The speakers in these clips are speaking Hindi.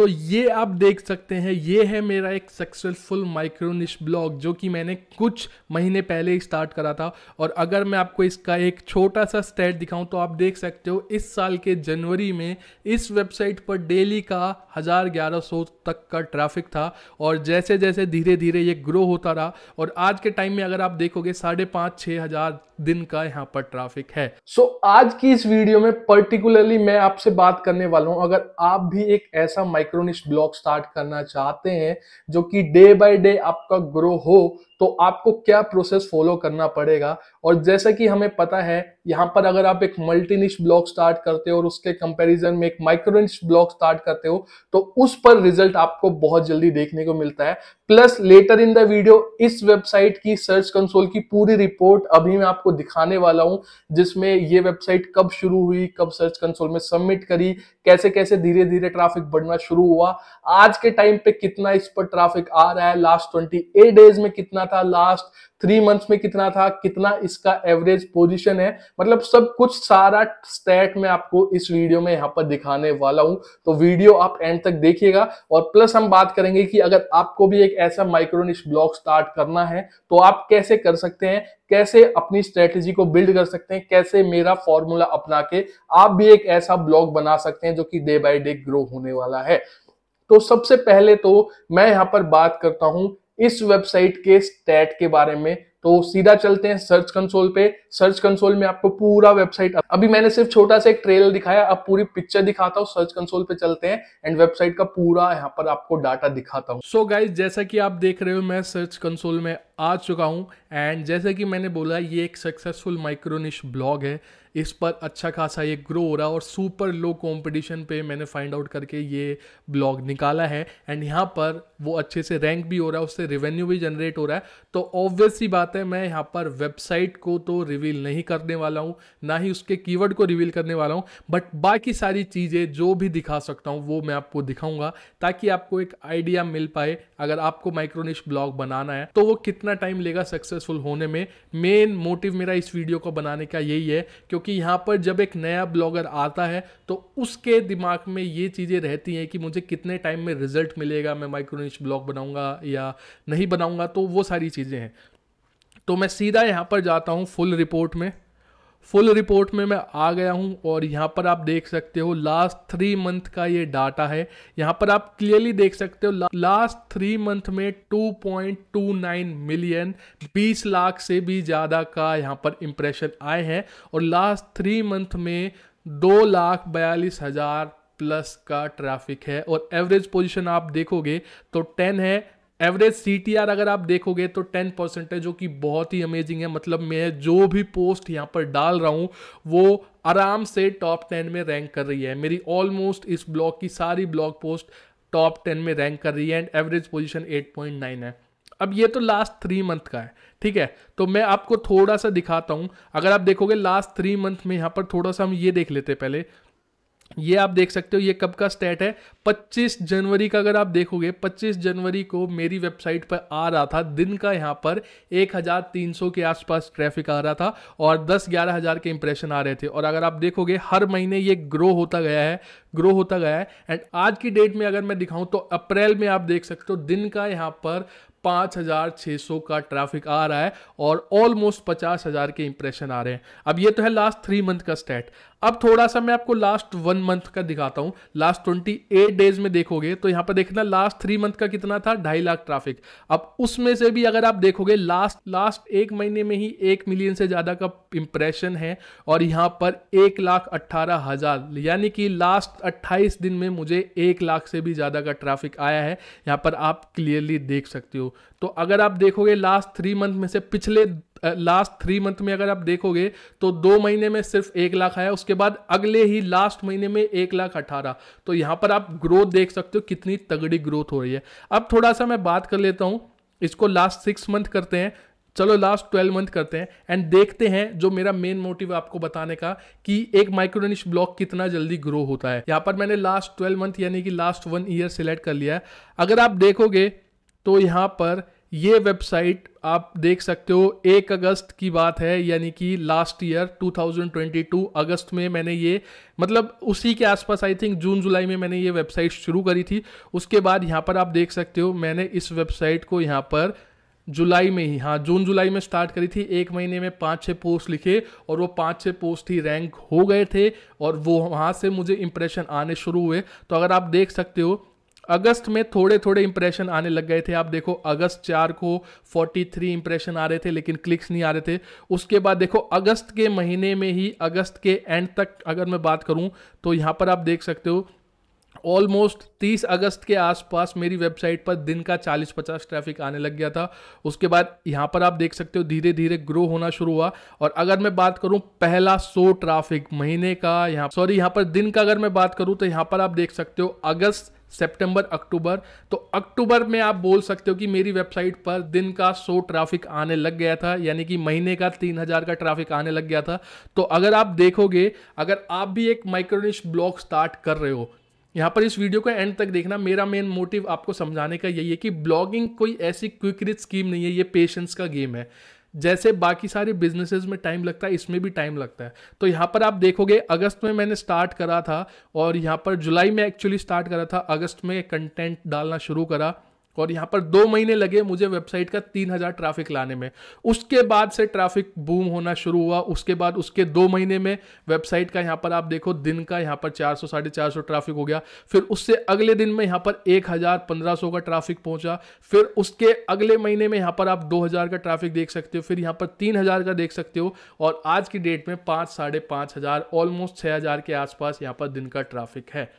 तो ये आप देख सकते हैं ये है मेरा एक सक्सेसफुल माइक्रोनिश ब्लॉग जो कि मैंने कुछ महीने पहले स्टार्ट करा था और अगर मैं आपको इसका एक छोटा सा स्टेट दिखाऊं तो आप देख सकते हो इस साल के जनवरी में इस वेबसाइट पर डेली का हज़ार ग्यारह सौ तक का ट्रैफिक था और जैसे जैसे धीरे धीरे ये ग्रो होता रहा और आज के टाइम में अगर आप देखोगे साढ़े पाँच छः हज़ार दिन का यहाँ पर ट्रैफिक है सो so, आज की इस वीडियो में पर्टिकुलरली मैं आपसे बात करने वाला हूँ अगर आप भी एक ऐसा माइक्रो माइक्रोनिश ब्लॉग स्टार्ट करना चाहते हैं जो कि डे बाय डे आपका ग्रो हो तो आपको क्या प्रोसेस फॉलो करना पड़ेगा और जैसा कि हमें पता है यहाँ पर अगर आप एक मल्टीनिश ब्लॉग स्टार्ट करते हो और उसके कंपैरिजन में एक माइक्रोनिश ब्लॉग स्टार्ट करते हो तो उस पर रिजल्ट आपको बहुत जल्दी देखने को मिलता है plus later in the video इस वेबसाइट की सर्च कंसोल की पूरी रिपोर्ट अभी मैं आपको दिखाने वाला हूं जिसमें ये वेबसाइट कब शुरू हुई कब सर्च कंसोल में सबमिट करी कैसे कैसे धीरे धीरे ट्राफिक बढ़ना शुरू हुआ आज के टाइम पे कितना इस पर ट्रैफिक आ रहा है लास्ट ट्वेंटी एट डेज में कितना था लास्ट थ्री मंथ्स में कितना था कितना इसका एवरेज पोजीशन है मतलब सब कुछ सारा स्टैट में आपको इस वीडियो में यहाँ पर दिखाने वाला हूं तो वीडियो आप एंड तक देखिएगा और प्लस हम बात करेंगे कि अगर आपको भी एक ऐसा माइक्रोनिश ब्लॉग स्टार्ट करना है तो आप कैसे कर सकते हैं कैसे अपनी स्ट्रेटेजी को बिल्ड कर सकते हैं कैसे मेरा फॉर्मूला अपना के आप भी एक ऐसा ब्लॉग बना सकते हैं जो कि डे बाय डे ग्रो होने वाला है तो सबसे पहले तो मैं यहाँ पर बात करता हूं इस वेबसाइट के स्टैट के बारे में तो सीधा चलते हैं सर्च कंसोल पे सर्च कंसोल में आपको पूरा वेबसाइट अभी मैंने सिर्फ छोटा सा एक ट्रेल दिखाया अब पूरी पिक्चर दिखाता हूँ सर्च कंसोल पे चलते हैं एंड वेबसाइट का पूरा यहाँ पर आपको डाटा दिखाता हूँ सो गाइज जैसा कि आप देख रहे हो मैं सर्च कंसोल में आ चुका हूँ एंड जैसे कि मैंने बोला ये एक सक्सेसफुल माइक्रोनिश ब्लॉग है इस पर अच्छा खासा ये ग्रो हो रहा और सुपर लो कंपटीशन पे मैंने फाइंड आउट करके ये ब्लॉग निकाला है एंड यहाँ पर वो अच्छे से रैंक भी हो रहा है उससे रेवेन्यू भी जनरेट हो रहा है तो ऑब्वियस बात है मैं यहाँ पर वेबसाइट को तो रिवील नहीं करने वाला हूँ ना ही उसके कीवर्ड को रिवील करने वाला हूँ बट बाकी सारी चीज़ें जो भी दिखा सकता हूँ वो मैं आपको दिखाऊंगा ताकि आपको एक आइडिया मिल पाए अगर आपको माइक्रोनिश ब्लॉग बनाना है तो वो कितना कितना टाइम लेगा सक्सेसफुल होने में मेन मोटिव मेरा इस वीडियो को बनाने का यही है क्योंकि यहाँ पर जब एक नया ब्लॉगर आता है तो उसके दिमाग में ये चीज़ें रहती हैं कि मुझे कितने टाइम में रिजल्ट मिलेगा मैं माइक्रोनिश ब्लॉग बनाऊँगा या नहीं बनाऊँगा तो वो सारी चीज़ें हैं तो मैं सीधा यहाँ पर जाता हूँ फुल रिपोर्ट में फुल रिपोर्ट में मैं आ गया हूं और यहां पर आप देख सकते हो लास्ट थ्री मंथ का ये डाटा है यहां पर आप क्लियरली देख सकते हो लास्ट थ्री मंथ में 2.29 मिलियन 20 लाख से भी ज़्यादा का यहां पर इंप्रेशन आए हैं और लास्ट थ्री मंथ में दो लाख बयालीस हज़ार प्लस का ट्रैफिक है और एवरेज पोजीशन आप देखोगे तो 10 है एवरेज सी अगर आप देखोगे तो टेन परसेंट है जो कि बहुत ही अमेजिंग है मतलब मैं जो भी पोस्ट यहाँ पर डाल रहा हूँ वो आराम से टॉप टेन में रैंक कर रही है मेरी ऑलमोस्ट इस ब्लॉग की सारी ब्लॉग पोस्ट टॉप टेन में रैंक कर रही है एंड एवरेज पोजिशन एट है अब ये तो लास्ट थ्री मंथ का है ठीक है तो मैं आपको थोड़ा सा दिखाता हूँ अगर आप देखोगे लास्ट थ्री मंथ में यहाँ पर थोड़ा सा हम ये देख लेते पहले ये आप देख सकते हो ये कब का स्टेट है 25 जनवरी का अगर आप देखोगे 25 जनवरी को मेरी वेबसाइट पर आ रहा था दिन का यहाँ पर 1300 के आसपास ट्रैफिक आ रहा था और 10 ग्यारह हज़ार के इंप्रेशन आ रहे थे और अगर आप देखोगे हर महीने ये ग्रो होता गया है ग्रो होता गया है एंड आज की डेट में अगर मैं दिखाऊं तो अप्रैल में आप देख सकते हो दिन का यहाँ पर 5,600 का ट्रैफिक आ रहा है और ऑलमोस्ट 50,000 के इंप्रेशन आ रहे हैं अब ये तो है लास्ट थ्री मंथ का स्टैट अब थोड़ा सा मैं आपको लास्ट वन मंथ का दिखाता हूं लास्ट ट्वेंटी एट डेज में देखोगे तो यहां पर देखना लास्ट थ्री मंथ का कितना था ढाई लाख ट्रैफिक अब उसमें से भी अगर आप देखोगे लास्ट लास्ट एक महीने में ही एक मिलियन से ज़्यादा का इंप्रेशन है और यहां पर एक लाख अट्ठारह हज़ार यानी कि लास्ट अट्ठाईस दिन में मुझे एक लाख से भी ज़्यादा का ट्रैफिक आया है यहां पर आप क्लियरली देख सकते हो तो अगर आप देखोगे लास्ट थ्री मंथ में से पिछले लास्ट थ्री मंथ में अगर आप देखोगे तो दो महीने में सिर्फ एक लाख आया उसके उसके बाद अगले ही लास्ट महीने में एक लाख अठारह तो यहाँ पर आप ग्रोथ देख सकते हो कितनी तगड़ी ग्रोथ हो रही है अब थोड़ा सा मैं बात कर लेता हूँ इसको लास्ट सिक्स मंथ करते हैं चलो लास्ट ट्वेल्व मंथ करते हैं एंड देखते हैं जो मेरा मेन मोटिव आपको बताने का कि एक माइक्रोनिश ब्लॉक कितना जल्दी ग्रो होता है यहाँ पर मैंने लास्ट ट्वेल्व मंथ यानी कि लास्ट वन ईयर सिलेक्ट कर लिया है अगर आप देखोगे तो यहाँ पर ये वेबसाइट आप देख सकते हो एक अगस्त की बात है यानी कि लास्ट ईयर 2022 अगस्त में मैंने ये मतलब उसी के आसपास आई थिंक जून जुलाई में मैंने ये वेबसाइट शुरू करी थी उसके बाद यहाँ पर आप देख सकते हो मैंने इस वेबसाइट को यहाँ पर जुलाई में ही हाँ जून जुलाई में स्टार्ट करी थी एक महीने में पाँच छः पोस्ट लिखे और वो पाँच छः पोस्ट ही रैंक हो गए थे और वो वहाँ से मुझे इम्प्रेशन आने शुरू हुए तो अगर आप देख सकते हो अगस्त में थोड़े थोड़े इंप्रेशन आने लग गए थे आप देखो अगस्त चार को 43 इंप्रेशन आ रहे थे लेकिन क्लिक्स नहीं आ रहे थे उसके बाद देखो अगस्त के महीने में ही अगस्त के एंड तक अगर मैं बात करूं तो यहाँ पर आप देख सकते हो ऑलमोस्ट 30 अगस्त के आसपास मेरी वेबसाइट पर दिन का 40-50 ट्रैफिक आने लग गया था उसके बाद यहाँ पर आप देख सकते हो धीरे धीरे ग्रो होना शुरू हुआ और अगर मैं बात करूँ पहला 100 ट्रैफिक महीने का यहाँ सॉरी यहाँ पर दिन का अगर मैं बात करूँ तो यहाँ पर आप देख सकते हो अगस्त सितंबर अक्टूबर तो अक्टूबर में आप बोल सकते हो कि मेरी वेबसाइट पर दिन का सो ट्रैफिक आने लग गया था यानी कि महीने का तीन हजार का ट्रैफिक आने लग गया था तो अगर आप देखोगे अगर आप भी एक माइक्रोनिश ब्लॉग स्टार्ट कर रहे हो यहाँ पर इस वीडियो को एंड तक देखना मेरा मेन मोटिव आपको समझाने का यही है कि ब्लॉगिंग कोई ऐसी क्विक रिच स्कीम नहीं है ये पेशेंस का गेम है जैसे बाकी सारे बिजनेसेस में टाइम लगता है इसमें भी टाइम लगता है तो यहाँ पर आप देखोगे अगस्त में मैंने स्टार्ट करा था और यहाँ पर जुलाई में एक्चुअली स्टार्ट करा था अगस्त में कंटेंट डालना शुरू करा और यहाँ पर दो महीने लगे मुझे वेबसाइट का तीन हज़ार ट्रैफिक लाने में उसके बाद से ट्रैफिक बूम होना शुरू हुआ उसके बाद उसके दो महीने में वेबसाइट का यहाँ पर आप देखो दिन का यहाँ पर चार सौ साढ़े चार सौ ट्रैफिक हो गया फिर उससे अगले दिन में यहाँ पर एक हज़ार पंद्रह सौ का ट्राफिक पहुँचा फिर उसके अगले महीने में यहाँ पर आप दो हज़ार का ट्राफिक देख सकते हो फिर यहाँ पर तीन हज़ार का देख सकते हो और आज की डेट में पाँच साढ़े पाँच हज़ार ऑलमोस्ट छः हज़ार के आसपास यहाँ पर दिन का ट्राफिक है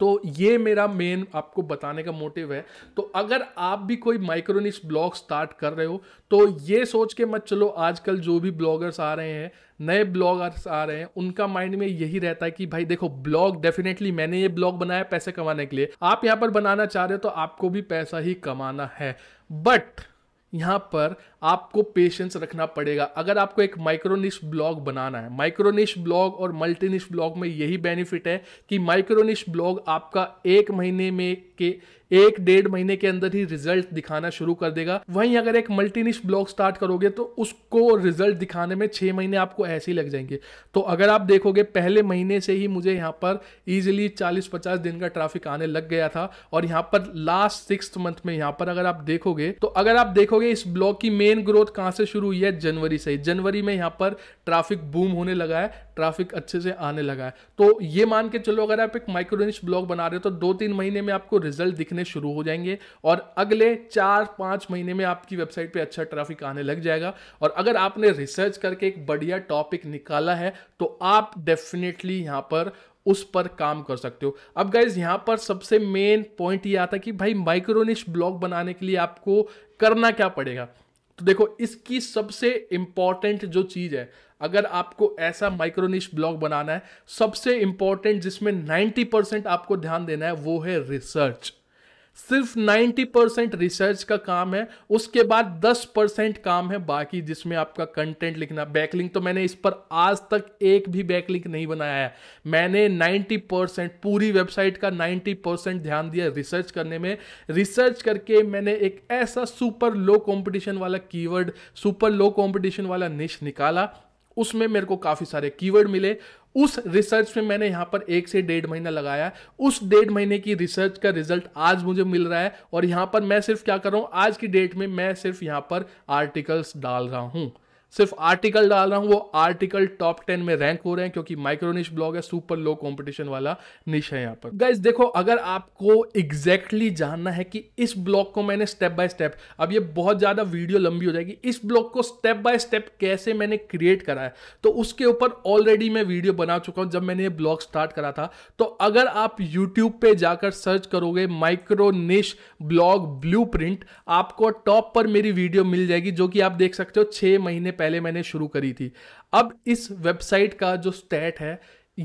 तो ये मेरा मेन आपको बताने का मोटिव है तो अगर आप भी कोई माइक्रोनिश ब्लॉग स्टार्ट कर रहे हो तो ये सोच के मत चलो आजकल जो भी ब्लॉगर्स आ रहे हैं नए ब्लॉगर्स आ रहे हैं उनका माइंड में यही रहता है कि भाई देखो ब्लॉग डेफिनेटली मैंने ये ब्लॉग बनाया पैसे कमाने के लिए आप यहाँ पर बनाना चाह रहे हो तो आपको भी पैसा ही कमाना है बट यहाँ पर आपको पेशेंस रखना पड़ेगा अगर आपको एक माइक्रोनिश ब्लॉग बनाना है माइक्रोनिश ब्लॉग और मल्टीनिश ब्लॉग में यही बेनिफिट है कि माइक्रोनिश ब्लॉग आपका एक महीने में के एक डेढ़ महीने के अंदर ही रिजल्ट दिखाना शुरू कर देगा वहीं अगर एक मल्टीनिश ब्लॉग स्टार्ट करोगे तो उसको रिजल्ट दिखाने में छः महीने आपको ऐसे ही लग जाएंगे तो अगर आप देखोगे पहले महीने से ही मुझे यहाँ पर ईजिली चालीस पचास दिन का ट्रैफिक आने लग गया था और यहाँ पर लास्ट सिक्स मंथ में यहाँ पर अगर आप देखोगे तो अगर आप देखोगे इस ब्लॉग की मेन मेन ग्रोथ कहाँ से शुरू हुई है जनवरी से जनवरी में यहाँ पर ट्रैफिक बूम होने लगा है ट्रैफिक अच्छे से आने लगा है तो ये मान के चलो अगर आप एक माइक्रोनिश ब्लॉग बना रहे हो तो दो तीन महीने में आपको रिजल्ट दिखने शुरू हो जाएंगे और अगले चार पाँच महीने में आपकी वेबसाइट पर अच्छा ट्राफिक आने लग जाएगा और अगर आपने रिसर्च करके एक बढ़िया टॉपिक निकाला है तो आप डेफिनेटली यहाँ पर उस पर काम कर सकते हो अब गाइज यहां पर सबसे मेन पॉइंट ये आता कि भाई माइक्रोनिश ब्लॉग बनाने के लिए आपको करना क्या पड़ेगा तो देखो इसकी सबसे इंपॉर्टेंट जो चीज है अगर आपको ऐसा माइक्रोनिश ब्लॉग बनाना है सबसे इंपॉर्टेंट जिसमें 90 परसेंट आपको ध्यान देना है वो है रिसर्च सिर्फ 90 परसेंट रिसर्च का काम है उसके बाद 10 परसेंट काम है बाकी जिसमें आपका कंटेंट लिखना बैकलिंक तो मैंने इस पर आज तक एक भी बैकलिंक नहीं बनाया है मैंने 90 परसेंट पूरी वेबसाइट का 90 परसेंट ध्यान दिया रिसर्च करने में रिसर्च करके मैंने एक ऐसा सुपर लो कंपटीशन वाला कीवर्ड सुपर लो कॉम्पिटिशन वाला निश निकाला उसमें मेरे को काफ़ी सारे कीवर्ड मिले उस रिसर्च में मैंने यहां पर एक से डेढ़ महीना लगाया उस डेढ़ महीने की रिसर्च का रिजल्ट आज मुझे मिल रहा है और यहां पर मैं सिर्फ क्या कर रहा हूं आज की डेट में मैं सिर्फ यहां पर आर्टिकल्स डाल रहा हूं सिर्फ आर्टिकल डाल रहा हूँ वो आर्टिकल टॉप टेन में रैंक हो रहे हैं क्योंकि माइक्रोनिश ब्लॉग है सुपर लो कंपटीशन वाला निश है यहाँ पर गाइज देखो अगर आपको एग्जैक्टली exactly जानना है कि इस ब्लॉग को मैंने स्टेप बाय स्टेप अब ये बहुत ज़्यादा वीडियो लंबी हो जाएगी इस ब्लॉग को स्टेप बाय स्टेप कैसे मैंने क्रिएट करा है तो उसके ऊपर ऑलरेडी मैं वीडियो बना चुका हूँ जब मैंने ये ब्लॉग स्टार्ट करा था तो अगर आप यूट्यूब पर जाकर सर्च करोगे माइक्रोनिश ब्लॉग ब्लू आपको टॉप पर मेरी वीडियो मिल जाएगी जो कि आप देख सकते हो छः महीने पहले पहले मैंने शुरू करी थी अब इस वेबसाइट का जो स्टैट है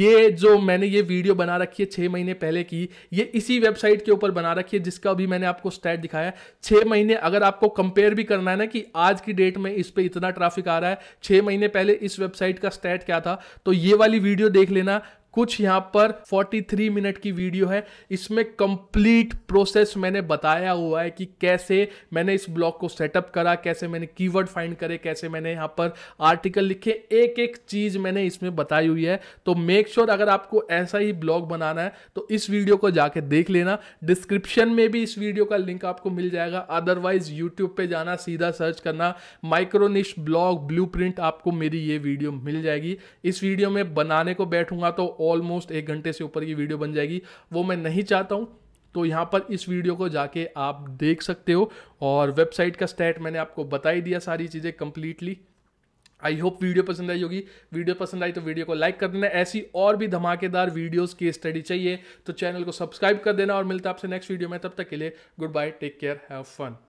ये जो मैंने ये वीडियो बना रखी है छः महीने पहले की ये इसी वेबसाइट के ऊपर बना रखी है जिसका अभी मैंने आपको स्टैट दिखाया है छः महीने अगर आपको कंपेयर भी करना है ना कि आज की डेट में इस पर इतना ट्रैफिक आ रहा है छः महीने पहले इस वेबसाइट का स्टैट क्या था तो ये वाली वीडियो देख लेना कुछ यहाँ पर 43 मिनट की वीडियो है इसमें कंप्लीट प्रोसेस मैंने बताया हुआ है कि कैसे मैंने इस ब्लॉग को सेटअप करा कैसे मैंने कीवर्ड फाइंड करे कैसे मैंने यहाँ पर आर्टिकल लिखे एक एक चीज़ मैंने इसमें बताई हुई है तो मेक श्योर sure अगर आपको ऐसा ही ब्लॉग बनाना है तो इस वीडियो को जाके देख लेना डिस्क्रिप्शन में भी इस वीडियो का लिंक आपको मिल जाएगा अदरवाइज यूट्यूब पर जाना सीधा सर्च करना माइक्रोनिश ब्लॉग ब्लू आपको मेरी ये वीडियो मिल जाएगी इस वीडियो में बनाने को बैठूंगा तो ऑलमोस्ट एक घंटे से ऊपर की वीडियो बन जाएगी वो मैं नहीं चाहता हूँ तो यहाँ पर इस वीडियो को जाके आप देख सकते हो और वेबसाइट का स्टैट मैंने आपको बता ही दिया सारी चीज़ें कंप्लीटली आई होप वीडियो पसंद आई होगी वीडियो पसंद आई तो वीडियो को लाइक कर देना ऐसी और भी धमाकेदार वीडियोस की स्टडी चाहिए तो चैनल को सब्सक्राइब कर देना और मिलता है आपसे नेक्स्ट वीडियो में तब तक के लिए good bye take care have fun